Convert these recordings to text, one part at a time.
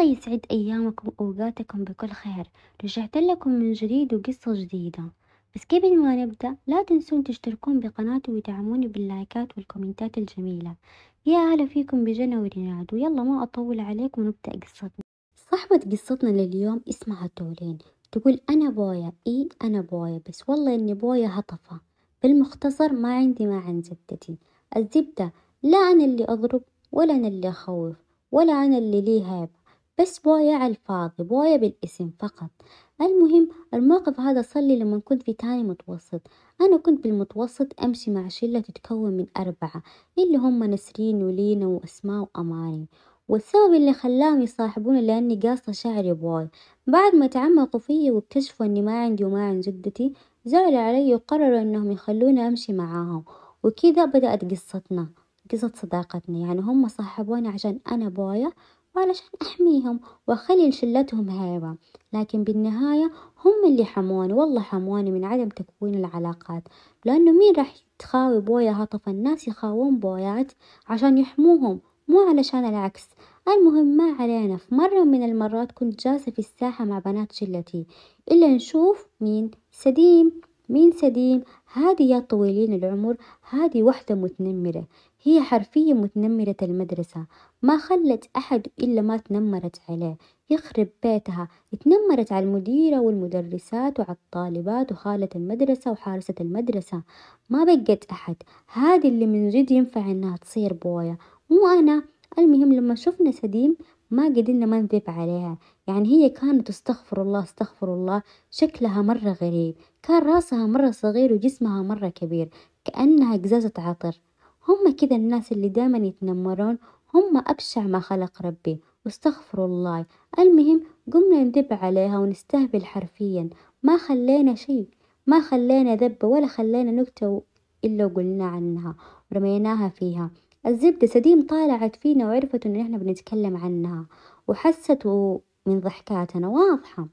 الله يسعد أيامكم وأوقاتكم بكل خير رجعت لكم من جديد وقصة جديدة بس قبل ما نبدأ لا تنسون تشتركون بقناتي وتدعموني باللايكات والكومنتات الجميلة يا هلا فيكم بجنى وريناد ويلا ما أطول عليكم ونبدأ قصتنا صاحبة قصتنا لليوم اسمها تولين تقول أنا بويا إي أنا بويا بس والله إني بويا هطفة بالمختصر ما عندي ما عند جدتي الزبدة لا أنا اللي أضرب ولا أنا اللي أخوف ولا أنا اللي ليه هيبة بس بويا على الفاضي بوية بالاسم فقط المهم الموقف هذا صار لي لما كنت في تاني متوسط أنا كنت بالمتوسط أمشي مع شلة تتكون من أربعة اللي هم نسرين ولينا وأسماء وأماني والسبب اللي خلاهم يصاحبوني لأني قاصة شعري بواي بعد ما تعمقوا فيي واكتشفوا إني ما عندي وما عند جدتي زعلوا علي وقرروا إنهم يخلوني أمشي معاهم وكذا بدأت قصتنا قصة صداقتنا يعني هم صاحبوني عشان أنا بويا علشان أحميهم وأخلي شلتهم هيبة لكن بالنهاية هم اللي حموني والله حموني من عدم تكوين العلاقات لأنه مين راح تخاوي بويا هطف الناس يخاوون بويات عشان يحموهم مو علشان العكس المهم ما علينا في مرة من المرات كنت جالسة في الساحة مع بنات شلتي إلا نشوف مين سديم مين سديم هذه يا طويلين العمر هذه وحدة متنمرة هي حرفيا متنمرة المدرسة ما خلت أحد إلا ما تنمرت عليه يخرب بيتها تنمرت على المديرة والمدرسات وعلى الطالبات وخالة المدرسة وحارسة المدرسة ما بقت أحد هذه اللي من جد ينفع إنها تصير بويا مو أنا المهم لما شفنا سديم ما قدرنا ما نذب عليها يعني هي كانت استغفر الله استغفر الله شكلها مرة غريب كان راسها مرة صغير وجسمها مرة كبير كأنها قزازة عطر هم كذا الناس اللي دايما يتنمرون هم أبشع ما خلق ربي واستغفروا الله المهم قمنا ندب عليها ونستهبل حرفيا ما خلينا شيء ما خلينا ذبة ولا خلينا نكتة إلا وقلنا عنها ورميناها فيها الزبدة سديم طالعت فينا وعرفت إن إحنا بنتكلم عنها وحست من ضحكاتنا واضحة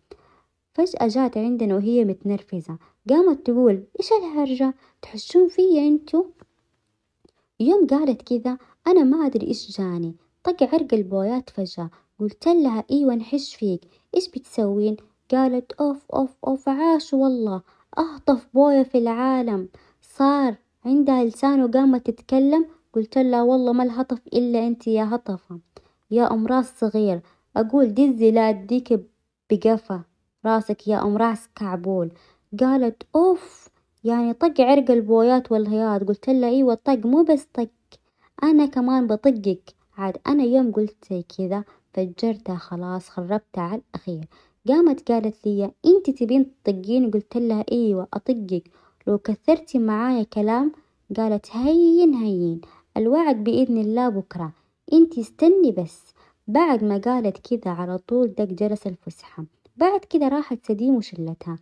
فجأة جات عندنا وهي متنرفزة قامت تقول إيش الهرجة تحشون فيا أنتو يوم قالت كذا أنا ما أدري إيش جاني طق عرق البويات فجأة قلت لها إيوة نحش فيك إيش بتسوين؟ قالت أوف أوف أوف عاش والله أهطف بوية في العالم صار عندها لسان وقامت تتكلم قلت لها والله ما الهطف إلا أنت يا هطفة يا أم راس صغير أقول دزي لا أديك بقفا راسك يا أم راس كعبول قالت أوف يعني طق عرق البويات والهياط قلت لها إيوة طق مو بس طق أنا كمان بطقك عاد أنا يوم قلت زي كذا فجرتها خلاص خربتها على الأخير قامت قالت لي إنتي تبين تطقين قلت لها إيوه أطقك لو كثرتي معايا كلام قالت هين هين الوعد بإذن الله بكرة إنتي استني بس بعد ما قالت كذا على طول دق جرس الفسحة بعد كذا راحت سديم وشلتها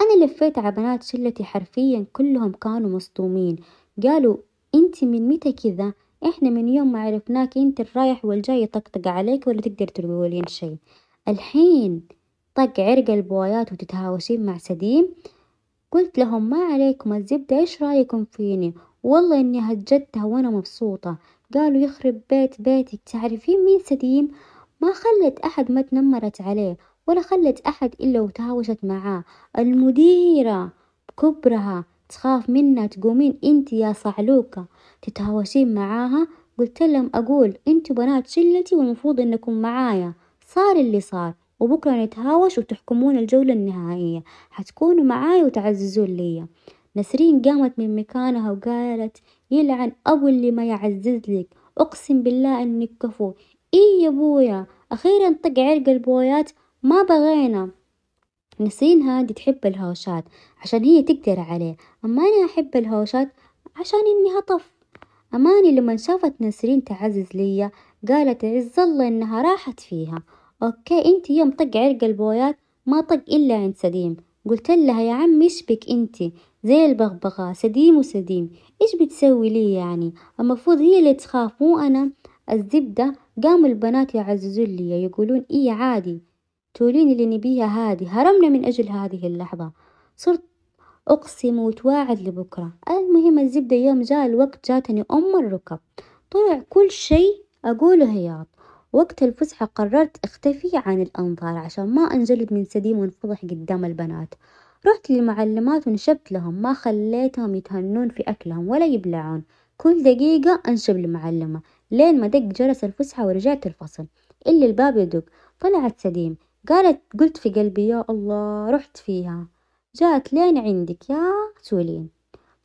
أنا لفيت على بنات شلتي حرفيا كلهم كانوا مصدومين قالوا أنت من متى كذا احنا من يوم ما عرفناك انت الرايح والجاي يطقطق عليك ولا تقدر تقولين شي الحين طق عرق البوايات وتتهاوشين مع سديم قلت لهم ما عليكم الزبدة ايش رايكم فيني والله اني هجدتها وانا مبسوطة قالوا يخرب بيت بيتك تعرفين مين سديم ما خلت احد ما تنمرت عليه ولا خلت احد الا وتهاوشت معاه المديرة بكبرها تخاف منها تقومين انتي يا صعلوكة تتهاوشين معاها لهم أقول انت بنات شلتي والمفروض انكم معايا صار اللي صار وبكرة نتهاوش وتحكمون الجولة النهائية حتكونوا معايا وتعززون ليا، نسرين قامت من مكانها وقالت يلعن أبو اللي ما يعزز لك أقسم بالله إنك كفو، إيه يا بويا أخيرا طق عرق البويات ما بغينا. نسرين هادي تحب الهوشات عشان هي تقدر عليه أما أنا أحب الهوشات عشان إني هطف أماني لمن شافت نسرين تعزز ليا قالت عز الله إنها راحت فيها أوكي أنت يوم طق عرق البويات ما طق إلا عند سديم قلت لها يا عمي إيش بك أنت زي البغبغاء سديم وسديم إيش بتسوي لي يعني المفروض هي اللي تخاف مو أنا الزبدة قام البنات يعززون لي يقولون إيه عادي تقولين اللي نبيها هذه هرمنا من أجل هذه اللحظة صرت أقسم وتواعد لبكرة المهم الزبدة يوم جاء الوقت جاتني أم الركب طلع كل شيء أقوله هياط وقت الفسحة قررت أختفي عن الأنظار عشان ما أنجلد من سديم وانفضح قدام البنات رحت للمعلمات ونشبت لهم ما خليتهم يتهنون في أكلهم ولا يبلعون كل دقيقة أنشب المعلمة لين ما دق جرس الفسحة ورجعت الفصل إلا الباب يدق طلعت سديم قالت قلت في قلبي يا الله رحت فيها جات لين عندك يا تولين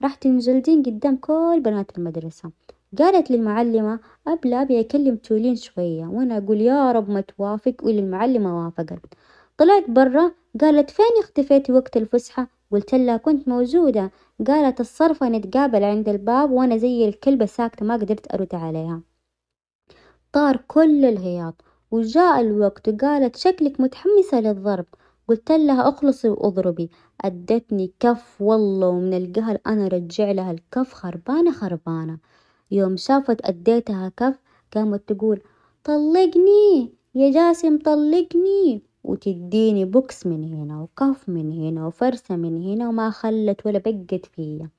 راح تنجلدين قدام كل بنات المدرسة قالت للمعلمة أبلى أبي أكلم تولين شوية وأنا أقول يا رب ما توافق والمعلمة وافقت طلعت برا قالت فين اختفيتي وقت الفسحة قلت لها كنت موجودة قالت الصرفة نتقابل عند الباب وأنا زي الكلبة ساكتة ما قدرت أرد عليها طار كل الهياط وجاء الوقت قالت شكلك متحمسة للضرب قلت لها اخلصي واضربي أدتني كف والله ومن القهر أنا رجع لها الكف خربانة خربانة يوم شافت أديتها كف قامت تقول طلقني يا جاسم طلقني وتديني بوكس من هنا وكف من هنا وفرسة من هنا وما خلت ولا بقت فيا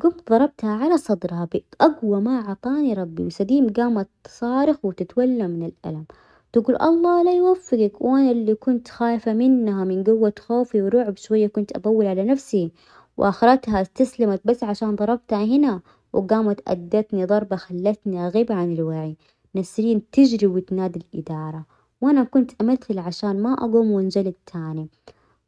قمت ضربتها على صدرها بأقوى ما عطاني ربي وسديم قامت تصارخ وتتولى من الألم تقول الله لا يوفقك وأنا اللي كنت خايفة منها من قوة خوفي ورعب شوية كنت أطول على نفسي وآخرتها استسلمت بس عشان ضربتها هنا وقامت أدتني ضربة خلتني أغيب عن الوعي نسرين تجري وتنادي الإدارة وأنا كنت أمثل عشان ما أقوم وانجلد تاني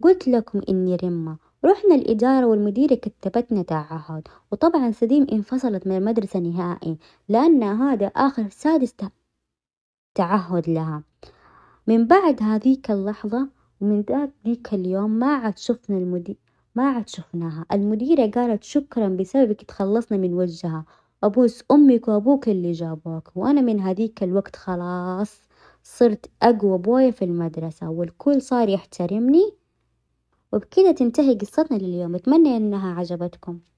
قلت لكم إني رمة رحنا الإدارة والمديرة كتبتنا تعهد وطبعا سديم انفصلت من المدرسة نهائي لأن هذا آخر سادس تعهد لها من بعد هذيك اللحظة ومن ذاك اليوم ما عاد شفنا المدير ما عاد شفناها المديرة قالت شكرا بسببك تخلصنا من وجهها أبوس أمك وأبوك اللي جابوك وأنا من هذيك الوقت خلاص صرت أقوى بوية في المدرسة والكل صار يحترمني وبكده تنتهي قصتنا لليوم أتمنى أنها عجبتكم